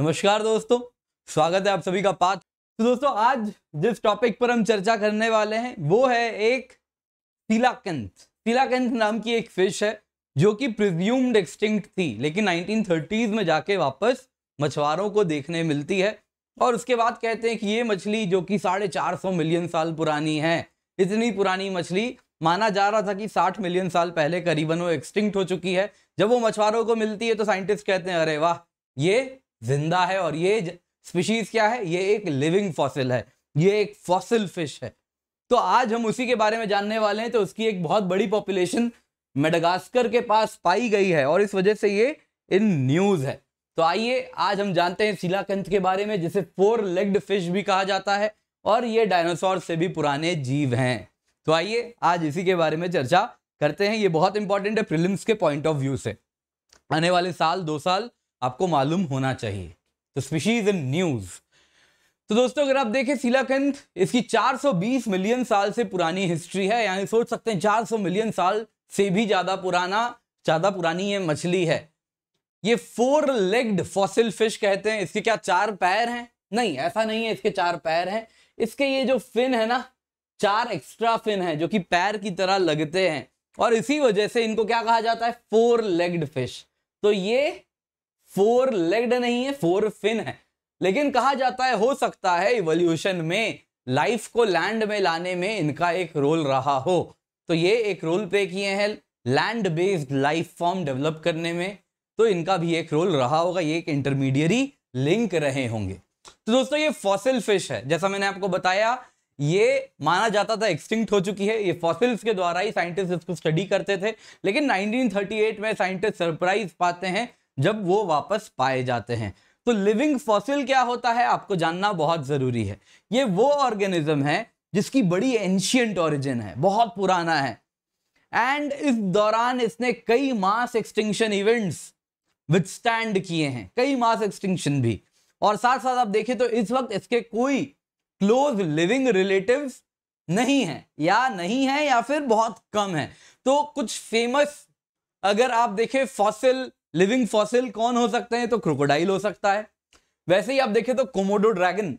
नमस्कार दोस्तों स्वागत है आप सभी का पाठ तो दोस्तों आज जिस टॉपिक पर हम चर्चा करने वाले हैं वो है एक सिलाकंथ सिलाकंथ नाम की एक फिश है जो कि प्रिज्यूम्ड एक्सटिंक्ट थी लेकिन 1930s में जाके वापस मछुआरों को देखने मिलती है और उसके बाद कहते हैं कि ये मछली जो कि साढ़े चार सौ मिलियन साल पुरानी है इतनी पुरानी मछली माना जा रहा था कि 60 मिलियन साल पहले करीबन वो एक्सटिंक्ट हो चुकी है जब वो मछुआरों को मिलती है तो साइंटिस्ट कहते हैं अरे वाह ये जिंदा है और ये स्पीशीज क्या है ये एक लिविंग फॉसिल है ये एक फॉसिल फिश है तो आज हम उसी के बारे में जानने वाले हैं तो उसकी एक बहुत बड़ी पॉपुलेशन मेडगास्कर के पास पाई गई है और इस वजह से ये इन न्यूज है तो आइए आज हम जानते हैं सीलाकंथ के बारे में जिसे फोर लेग्ड फिश भी कहा जाता है और ये डायनासोर से भी पुराने जीव हैं तो आइए आज इसी के बारे में चर्चा करते हैं ये बहुत इंपॉर्टेंट है प्रिलिम्स के पॉइंट ऑफ व्यू से आने वाले साल दो साल आपको मालूम होना चाहिए तो स्पीशीज इन न्यूज़ तो दोस्तों अगर आप देखें सीलाकंद इसकी 420 मिलियन साल से पुरानी हिस्ट्री है यानी सोच सकते हैं 400 मिलियन साल से भी ज़्यादा पुराना ज़्यादा पुरानी ये मछली है ये फोर लेग्ड फॉसिल फिश कहते हैं इसके क्या चार पैर हैं नहीं ऐसा नहीं है इसके चार पैर हैं इसके ये जो फिन है ना चार एक्स्ट्रा फिन है जो कि पैर की तरह लगते हैं और इसी वजह से इनको क्या कहा जाता है फोर लेग्ड फिश तो ये फोर लेग्ड नहीं है फोर फिन है लेकिन कहा जाता है हो सकता है इवोल्यूशन में लाइफ को लैंड में लाने में इनका एक रोल रहा हो तो ये एक रोल प्ले किए हैं land based life form develop करने में तो इनका भी एक रोल रहा होगा ये एक इंटरमीडियरी लिंक रहे होंगे तो दोस्तों ये फॉसिल फिश है जैसा मैंने आपको बताया ये माना जाता था एक्सटिंक्ट हो चुकी है ये फॉसिल्स के द्वारा ही साइंटिस्ट इसको स्टडी करते थे लेकिन 1938 में साइंटिस्ट सरप्राइज पाते हैं जब वो वापस पाए जाते हैं तो लिविंग फॉसिल क्या होता है आपको जानना बहुत ज़रूरी है ये वो ऑर्गेनिज्म है जिसकी बड़ी एंशियंट ओरिजिन है बहुत पुराना है एंड इस दौरान इसने कई मास एक्सटिंक्शन इवेंट्स विथस्टैंड किए हैं कई मास एक्सटिंक्शन भी और साथ साथ आप देखें तो इस वक्त इसके कोई क्लोज लिविंग रिलेटिव नहीं है या नहीं है या फिर बहुत कम है तो कुछ फेमस अगर आप देखें फॉसिल लिविंग फॉसिल कौन हो सकते हैं तो क्रोकोडाइल हो सकता है वैसे ही आप देखें तो कोमोडो ड्रैगन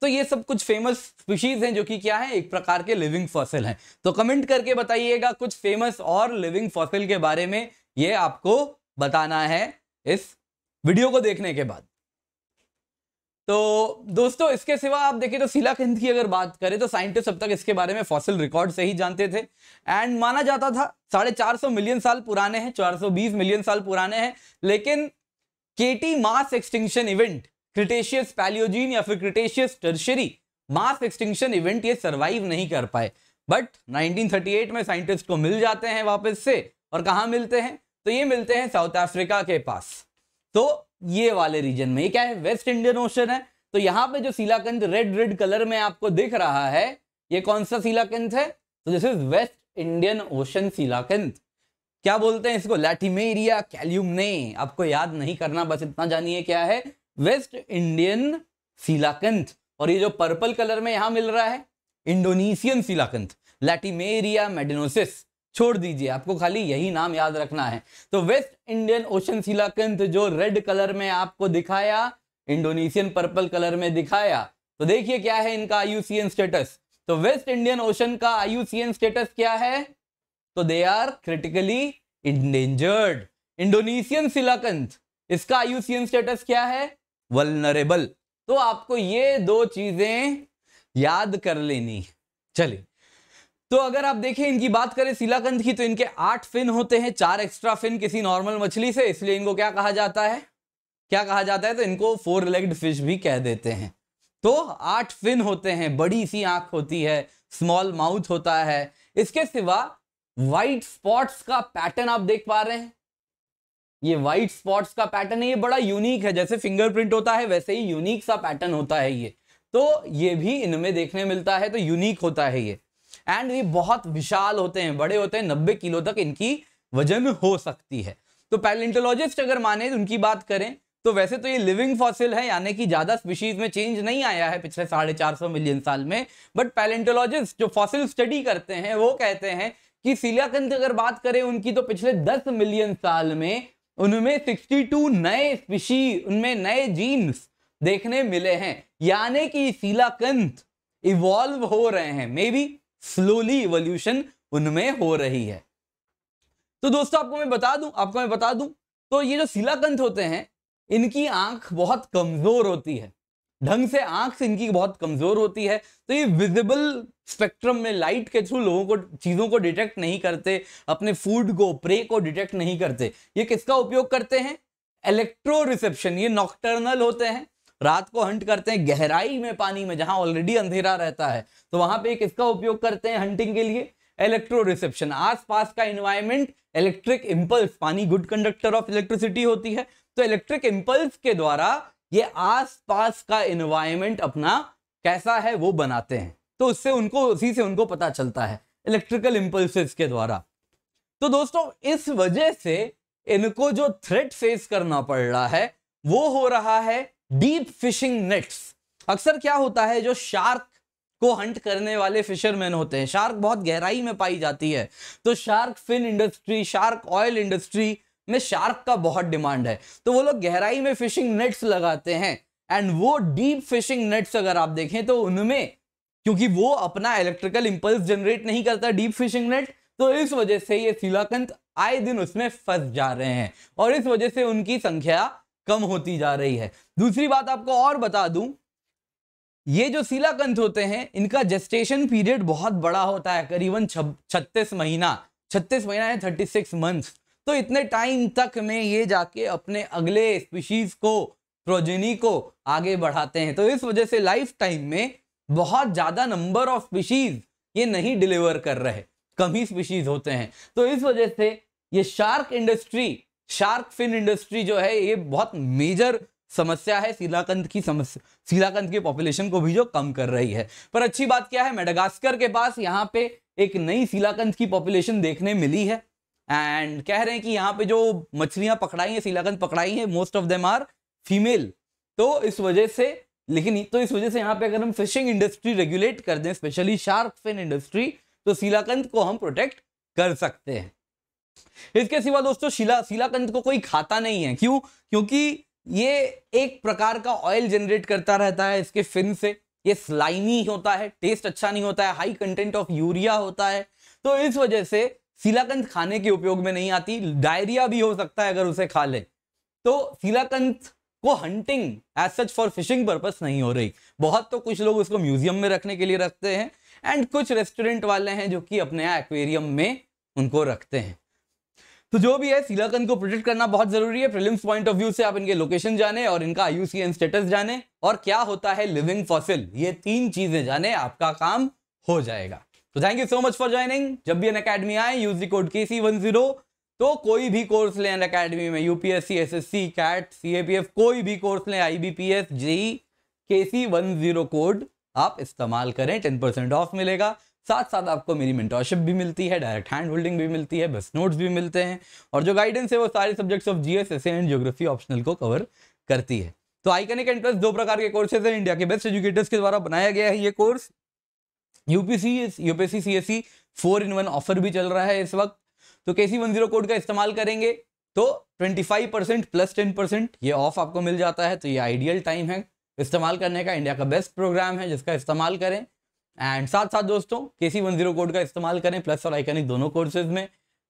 तो ये सब कुछ फेमस स्पीशीज हैं जो कि क्या है एक प्रकार के लिविंग फॉसिल हैं तो कमेंट करके बताइएगा कुछ फेमस और लिविंग फॉसिल के बारे में ये आपको बताना है इस वीडियो को देखने के बाद तो दोस्तों इसके सिवा आप देखिए तो शिला सिलाकंद की अगर बात करें तो साइंटिस्ट अब तक इसके बारे में फॉसिल रिकॉर्ड से ही जानते थे एंड माना जाता था साढ़े चार सौ मिलियन साल पुराने हैं चार सौ बीस मिलियन साल पुराने हैं लेकिन KT mass extinction event Cretaceous Palaeogene या फिर Cretaceous Tertiary mass extinction event ये सर्वाइव नहीं कर पाए बट नाइनटीन में साइंटिस्ट को मिल जाते हैं वापस से और कहाँ मिलते हैं तो ये मिलते हैं साउथ अफ्रीका के पास तो ये वाले रीजन में ये क्या है वेस्ट इंडियन ओशन है तो यहां पे जो सीलाकंद रेड रेड कलर में आपको दिख रहा है ये कौन सा सीलाकंद है तो this is West Indian Ocean coelacanth क्या बोलते हैं इसको लैटिमेरिया कैल्यूमने आपको याद नहीं करना बस इतना जानिए क्या है वेस्ट इंडियन सीलाकंथ और ये जो पर्पल कलर में यहां मिल रहा है इंडोनेशियन सीलाकंथ लैटिमेरिया मेडिनोसिस छोड़ दीजिए आपको खाली यही नाम याद रखना है तो वेस्ट इंडियन ओशन शिलाखंड जो रेड कलर में आपको दिखाया इंडोनेशियन पर्पल कलर में दिखाया तो देखिए क्या है इनका आयुसीएन स्टेटस तो वेस्ट इंडियन ओशन का आयुसीएन स्टेटस क्या है तो they are critically endangered Indonesian coelacanth इसका आयुसीएन स्टेटस क्या है वलनरेबल तो आपको ये दो चीजें याद कर लेनी चलिए तो अगर आप देखें इनकी बात करें सीलाकंद की तो इनके आठ फिन होते हैं चार एक्स्ट्रा फिन किसी नॉर्मल मछली से इसलिए इनको क्या कहा जाता है क्या कहा जाता है तो इनको फोर लेग्ड फिश भी कह देते हैं तो आठ फिन होते हैं बड़ी सी आंख होती है स्मॉल माउथ होता है इसके सिवा वाइट स्पॉट्स का पैटर्न आप देख पा रहे हैं ये वाइट स्पॉट्स का पैटर्न है ये बड़ा यूनिक है जैसे फिंगरप्रिंट होता है वैसे ही यूनिक सा पैटर्न होता है ये तो ये भी इनमें देखने मिलता है तो यूनिक होता है ये एंड ये बहुत विशाल होते हैं बड़े होते हैं नब्बे किलो तक इनकी वजन हो सकती है तो पैलेंटोलॉजिस्ट अगर माने तो उनकी बात करें तो वैसे तो ये लिविंग फॉसिल है यानी कि ज़्यादा स्पीशीज में चेंज नहीं आया है पिछले साढ़े चार सौ मिलियन साल में बट पैलेंटोलॉजिस्ट जो फॉसिल स्टडी करते हैं वो कहते हैं कि सीलियाकंद अगर बात करें उनकी तो पिछले दस मिलियन साल में उनमें सिक्सटी टू नए स्पीशी उनमें नए जीन्स देखने मिले हैं यानी कि सीलाकंथ इवॉल्व हो रहे हैं मे बी स्लोली इवोल्यूशन उनमें हो रही है तो दोस्तों आपको मैं बता दूं आपको मैं बता दूं तो ये जो सिलाकंथ होते हैं इनकी आंख बहुत कमजोर होती है ढंग से आंख इनकी बहुत कमजोर होती है तो ये विजिबल स्पेक्ट्रम में लाइट के थ्रू लोगों को चीज़ों को डिटेक्ट नहीं करते अपने फूड को प्रे को डिटेक्ट नहीं करते ये किसका उपयोग करते हैं इलेक्ट्रो रिसेप्शन ये नॉक्टर्नल होते हैं रात को हंट करते हैं गहराई में पानी में जहां ऑलरेडी अंधेरा रहता है तो वहां पे किसका उपयोग करते हैं हंटिंग के लिए इलेक्ट्रो रिसेप्शन आस का इन्वायरमेंट इलेक्ट्रिक इम्पल्स पानी गुड कंडक्टर ऑफ इलेक्ट्रिसिटी होती है तो इलेक्ट्रिक इम्पल्स के द्वारा ये आस का इन्वायरमेंट अपना कैसा है वो बनाते हैं तो उससे उनको उसी से उनको पता चलता है इलेक्ट्रिकल इम्पल्स के द्वारा तो दोस्तों इस वजह से इनको जो थ्रेट फेस करना पड़ रहा है वो हो रहा है डीप फिशिंग नेट्स अक्सर क्या होता है जो शार्क को हंट करने वाले फिशरमैन होते हैं शार्क बहुत गहराई में पाई जाती है तो shark fin industry shark oil industry में शार्क का बहुत डिमांड है तो वो लोग गहराई में फिशिंग नेट्स लगाते हैं एंड वो डीप फिशिंग नेट्स अगर आप देखें तो उनमें क्योंकि वो अपना इलेक्ट्रिकल इंपल्स जनरेट नहीं करता डीप फिशिंग नेट तो इस वजह से ये सीलाकंत आए दिन उसमें फंस जा रहे हैं और इस वजह से उनकी संख्या कम होती जा रही है दूसरी बात आपको और बता दूं ये जो सीलाकंथ होते हैं इनका जेस्टेशन पीरियड बहुत बड़ा होता है करीबन छत्तीस महीना छत्तीस महीना है थर्टी सिक्स मंथ तो इतने टाइम तक में ये जाके अपने अगले स्पीशीज को प्रोजेनी को आगे बढ़ाते हैं तो इस वजह से लाइफ टाइम में बहुत ज़्यादा नंबर ऑफ स्पीशीज ये नहीं डिलीवर कर रहे कम ही स्पीशीज होते हैं तो इस वजह से ये shark industry shark fin industry जो है ये बहुत मेजर समस्या है सीलाकंद की समस्या सीलाकंद की पॉपुलेशन को भी जो कम कर रही है पर अच्छी बात क्या है मेडागास्कर के पास यहाँ पे एक नई सीलाकंद की पॉपुलेशन देखने मिली है एंड कह रहे हैं कि यहाँ पे जो मछलियां पकड़ाई हैं सीलाकंद पकड़ाई हैं most of them are female तो इस वजह से लेकिन तो इस वजह से यहाँ पे अगर हम फिशिंग इंडस्ट्री रेगुलेट कर दें स्पेशली शार्क फिन इंडस्ट्री तो सीलाकंद को हम प्रोटेक्ट कर सकते हैं इसके सिवा दोस्तों शिला शिलाकंद को कोई खाता नहीं है क्यों क्योंकि ये एक प्रकार का ऑयल जनरेट करता रहता है इसके फिन से ये स्लाइमी होता है टेस्ट अच्छा नहीं होता है हाई कंटेंट ऑफ यूरिया होता है तो इस वजह से सीलाकंद खाने के उपयोग में नहीं आती डायरिया भी हो सकता है अगर उसे खा ले तो सीलाकंद को hunting as such for fishing purpose नहीं हो रही बहुत तो कुछ लोग उसको म्यूजियम में रखने के लिए रखते हैं एंड कुछ रेस्टोरेंट वाले हैं जो कि अपने एक्वेरियम में उनको रखते हैं तो जो भी है सीलाकंद को प्रोटेक्ट करना बहुत जरूरी है प्रिलिम्स पॉइंट ऑफ व्यू से आप इनके लोकेशन जाने और इनका आईयूसीएन स्टेटस जाने और क्या होता है लिविंग फॉसिल ये तीन चीजें जाने आपका काम हो जाएगा तो thank you so much for joining जब भी एन अकेडमी आए use the code K C one zero तो कोई भी कोर्स लें एन अकेडमी में UPSC S S C CAT C कोई भी कोर्स लें आईबीपीएस बी के सी वन जीरो कोड आप इस्तेमाल करें टेन परसेंट ऑफ मिलेगा साथ साथ आपको मेरी मेंटोरशिप भी मिलती है डायरेक्ट हैंड होल्डिंग भी मिलती है बेस्ट नोट्स भी मिलते हैं और जो गाइडेंस है वो सारे subjects of G S and geography optional को कवर करती है तो आईकनिक एंट्रेंस दो प्रकार के कोर्सेज हैं इंडिया के बेस्ट एजुकेटर्स के द्वारा बनाया गया है ये course UPC UPSC C four in one offer भी चल रहा है इस वक्त तो के सी वन जीरो कोड का इस्तेमाल करेंगे तो 25 परसेंट प्लस टेन परसेंट ये ऑफ आपको मिल जाता है तो ये आइडियल टाइम है इस्तेमाल करने का इंडिया का बेस्ट प्रोग्राम है जिसका इस्तेमाल करें एंड साथ साथ दोस्तों के सी वन जीरो कोड का इस्तेमाल करें प्लस और आइकनिक दोनों कोर्सेज में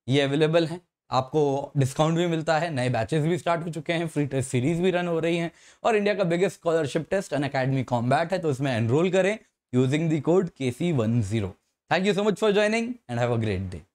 ये अवेलेबल है आपको डिस्काउंट भी मिलता है नए बैचेस भी स्टार्ट हो चुके हैं फ्री टेस्ट सीरीज भी रन हो रही हैं और इंडिया का biggest scholarship test Unacademy combat है तो उसमें एनरोल करें using the code K C one zero thank you so much for joining and have a great day